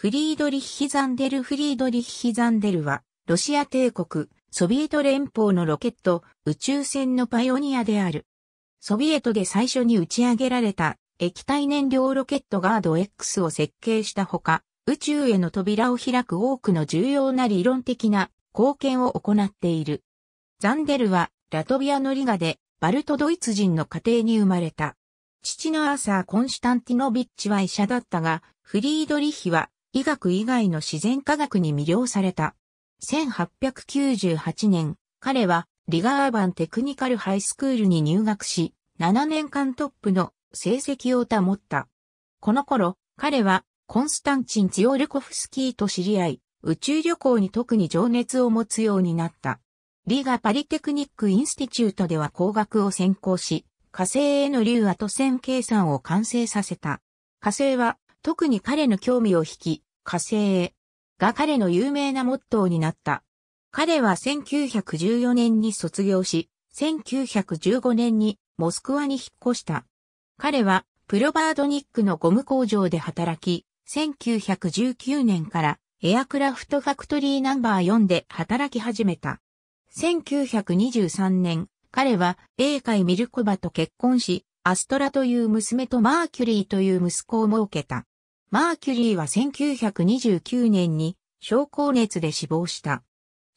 フリードリッヒ・ザンデル・フリードリッヒ・ザンデルは、ロシア帝国、ソビエト連邦のロケット、宇宙船のパイオニアである。ソビエトで最初に打ち上げられた液体燃料ロケットガード X を設計したほか、宇宙への扉を開く多くの重要な理論的な貢献を行っている。ザンデルはラトビアのリガでバルトドイツ人の家庭に生まれた。父のアーサー・コンシュタンティノビッチは医者だったが、フリードリヒは医学以外の自然科学に魅了された。1898年、彼はリガーバンテクニカルハイスクールに入学し、7年間トップの成績を保った。この頃、彼はコンスタンチン・ツオルコフスキーと知り合い、宇宙旅行に特に情熱を持つようになった。リガパリテクニックインスティチュートでは工学を専攻し、火星への流跡と線計算を完成させた。火星は特に彼の興味を引き、火星が彼の有名なモットーになった。彼は1914年に卒業し、1915年にモスクワに引っ越した。彼はプロバードニックのゴム工場で働き、1919年からエアクラフトファクトリーナンバー4で働き始めた。1923年、彼は英会ミルコバと結婚し、アストラという娘とマーキュリーという息子を設けた。マーキュリーは1929年に症候熱で死亡した。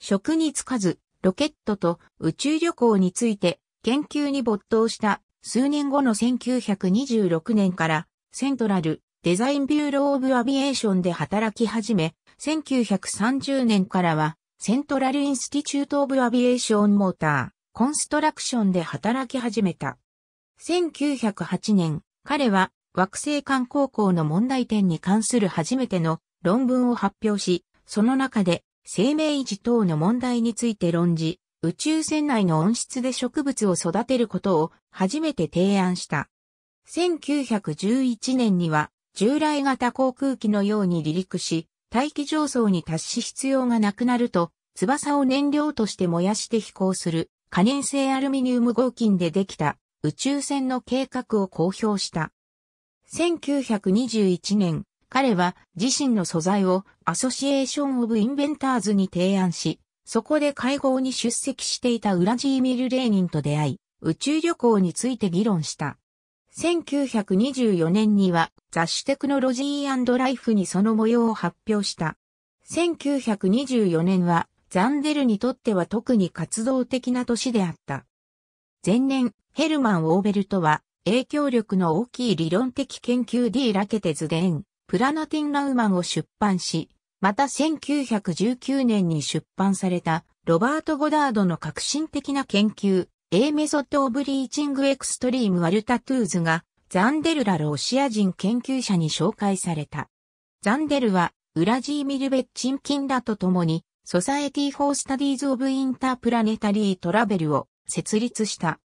職につかず、ロケットと宇宙旅行について研究に没頭した数年後の1926年からセントラルデザインビューロー・オブ・アビエーションで働き始め、1930年からはセントラル・インスティチュート・オブ・アビエーション・モーター、コンストラクションで働き始めた。1908年、彼は惑星間高校の問題点に関する初めての論文を発表し、その中で生命維持等の問題について論じ、宇宙船内の温室で植物を育てることを初めて提案した。1911年には従来型航空機のように離陸し、大気上層に達し必要がなくなると、翼を燃料として燃やして飛行する可燃性アルミニウム合金でできた宇宙船の計画を公表した。1921年、彼は自身の素材をアソシエーション・オブ・インベンターズに提案し、そこで会合に出席していたウラジーミル・レーニンと出会い、宇宙旅行について議論した。1924年には雑誌テクノロジーライフにその模様を発表した。1924年はザンデルにとっては特に活動的な年であった。前年、ヘルマン・オーベルトは影響力の大きい理論的研究 D ラケテズン、プラナティン・ラウマンを出版し、また1919年に出版された、ロバート・ゴダードの革新的な研究、A メソッド・オブ・リーチング・エクストリーム・ワルタ・トゥーズが、ザンデルらロシア人研究者に紹介された。ザンデルは、ウラジーミルベッチンキンらと共に、ソサエティ・フォー・スタディーズ・オブ・インタープラネタリー・トラベルを設立した。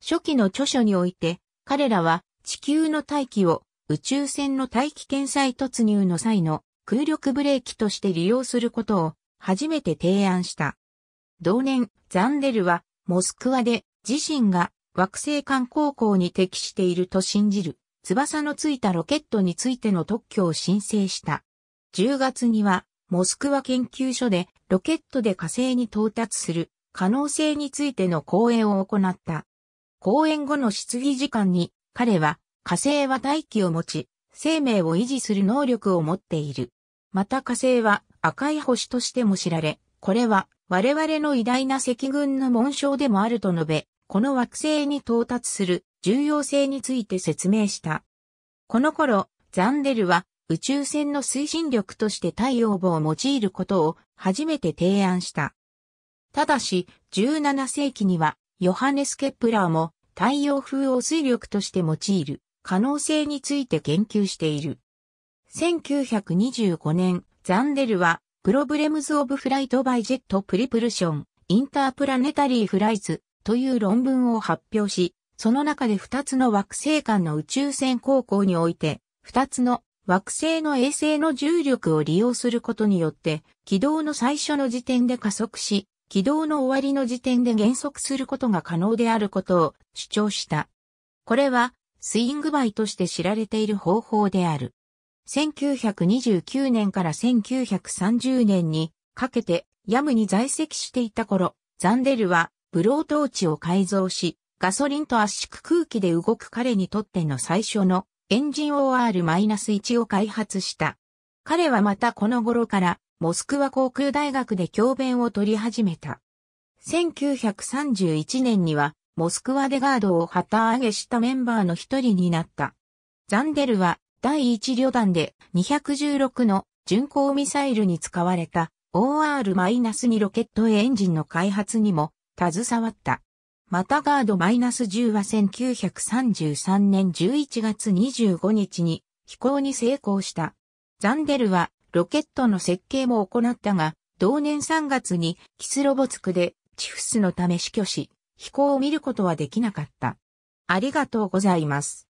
初期の著書において、彼らは地球の大気を宇宙船の大気圏再突入の際の空力ブレーキとして利用することを初めて提案した。同年、ザンデルはモスクワで自身が惑星間航行に適していると信じる翼のついたロケットについての特許を申請した。10月にはモスクワ研究所でロケットで火星に到達する可能性についての講演を行った。講演後の質疑時間に、彼は、火星は大気を持ち、生命を維持する能力を持っている。また火星は赤い星としても知られ、これは我々の偉大な赤軍の紋章でもあると述べ、この惑星に到達する重要性について説明した。この頃、ザンデルは宇宙船の推進力として太陽棒を用いることを初めて提案した。ただし、17世紀にはヨハネス・ケプラーも太陽風を水力として用いる可能性について研究している。1925年、ザンデルは、プロブレムズ・オブ・フライト・バイ・ジェット・プリプルション、インタープラネタリー・フライズという論文を発表し、その中で2つの惑星間の宇宙船航行において、2つの惑星の衛星の重力を利用することによって、軌道の最初の時点で加速し、軌道の終わりの時点で減速することが可能であることを主張した。これはスイングバイとして知られている方法である。1929年から1930年にかけてヤムに在籍していた頃、ザンデルはブロートーチを改造し、ガソリンと圧縮空気で動く彼にとっての最初のエンジン OR-1 を開発した。彼はまたこの頃から、モスクワ航空大学で教鞭を取り始めた。1931年には、モスクワでガードを旗揚げしたメンバーの一人になった。ザンデルは、第一旅団で216の巡航ミサイルに使われた OR-2 ロケットエンジンの開発にも携わった。またガード -10 は1933年11月25日に飛行に成功した。ザンデルはロケットの設計も行ったが、同年3月にキスロボツクでチフスのため死去し、飛行を見ることはできなかった。ありがとうございます。